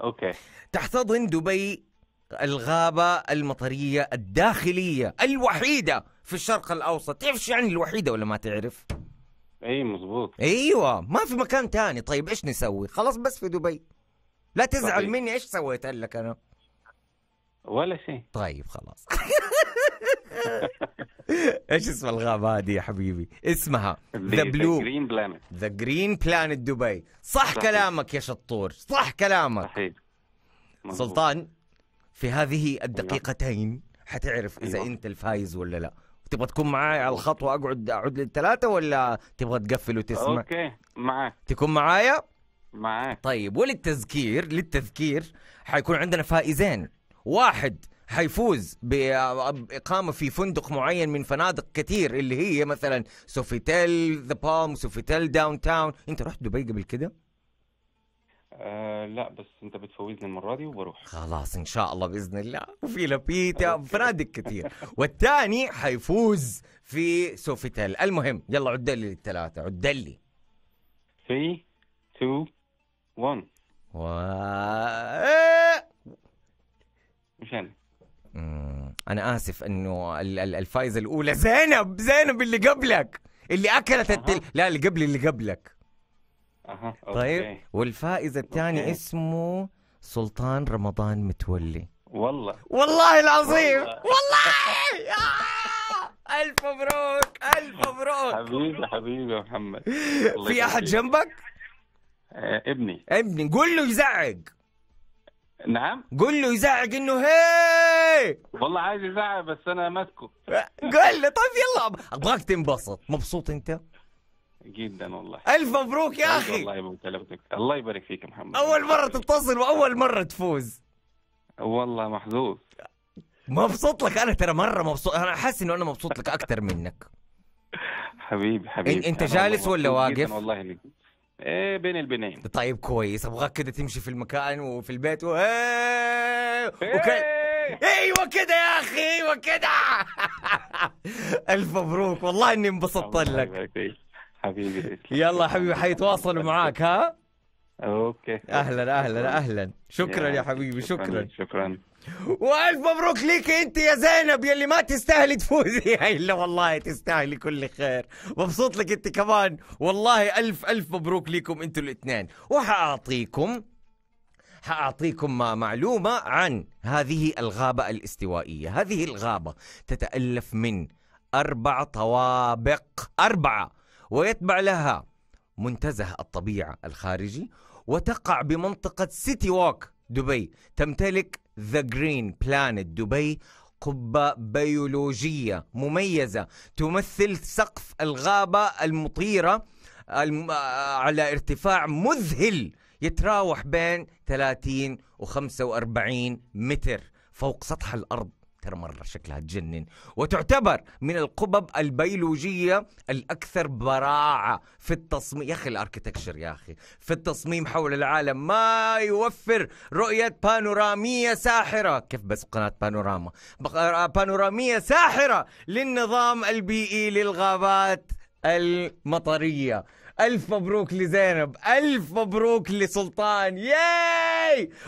اوكي تحتضن دبي الغابة المطرية الداخلية الوحيدة في الشرق الأوسط تعرف شو يعني الوحيدة ولا ما تعرف اي مزبوط ايوه ما في مكان تاني طيب ايش نسوي خلاص بس في دبي لا تزعل طيب. مني ايش سويت لك انا ولا شيء طيب خلاص ايش اسم الغابه هذه يا حبيبي؟ اسمها ذا بلو جرين بلانت ذا جرين بلانت دبي صح صحيح. كلامك يا شطور صح كلامك صحيح سلطان في هذه الدقيقتين حتعرف اذا أيوة. انت الفايز ولا لا تبغى تكون معاي على الخط واقعد اعد للثلاثه ولا تبغى تقفل وتسمع اوكي معاك تكون معايا معاك طيب وللتذكير للتذكير حيكون عندنا فائزين واحد حيفوز باقامه في فندق معين من فنادق كثير اللي هي مثلا سوفيتيل ذا بالم سوفيتيل داون تاون انت رحت دبي قبل كده آه لا بس انت بتفوزني المره دي وبروح خلاص ان شاء الله باذن الله وفي لبيتا فنادق كثير والثاني حيفوز في سوفيتيل المهم يلا عد لي الثلاثه عد لي 3 2 1 و إيه! مش انا انا اسف انه الفايزه الاولى زينب زينب اللي قبلك اللي اكلت التل... لا اللي قبل اللي قبلك أوكي. طيب والفائز الثاني اسمه سلطان رمضان متولي والله والله العظيم والله, والله. الف مبروك الف مبروك حبيبي حبيبي يا محمد في احد جنبك آه، ابني ابني قول له يزعق نعم قول له يزعق انه هي إيه. والله عايز يزعق بس انا ماسكه قول لي طيب يلا ابغاك تنبسط مبسوط انت جدا والله الف مبروك يا اخي الله يبارك فيك الله يبارك فيك يا محمد اول مره تتصل واول مره تفوز والله محظوظ مبسوط لك انا ترى مره مبسوط انا حاسس انه انا مبسوط لك اكثر منك حبيبي حبيبي انت جالس ولا واقف؟ والله لي. ايه بين البنين طيب كويس ابغاك كده تمشي في المكان وفي البيت و... إيه. وكي... إيه. ايوه كده يا اخي ايوه كده الف مبروك والله اني انبسطت لك حبيبي يلا حبيبي حيتواصلوا معاك ها اوكي اهلا اهلا اهلا شكرا يا حبيبي شكرا شكرا والف مبروك ليك انت يا زينب يلي ما تستاهلي تفوزي الا والله تستاهلي كل خير مبسوط لك انت كمان والله الف الف مبروك ليكم انتوا الاثنين وحاعطيكم حأعطيكم معلومة عن هذه الغابة الاستوائية هذه الغابة تتألف من أربع طوابق أربعة ويتبع لها منتزه الطبيعة الخارجي وتقع بمنطقة سيتي ووك دبي تمتلك ذا جرين بلانت دبي قبة بيولوجية مميزة تمثل سقف الغابة المطيرة آه، على ارتفاع مذهل يتراوح بين 30 و45 متر فوق سطح الأرض ترى مرة شكلها تجنن وتعتبر من القبب البيولوجية الأكثر براعة في التصميم يا أخي الأركتكشر يا أخي في التصميم حول العالم ما يوفر رؤية بانورامية ساحرة كيف بس قناة بانوراما آه، بانورامية ساحرة للنظام البيئي للغابات المطرية ألف مبروك لزينب ألف مبروك لسلطان ياي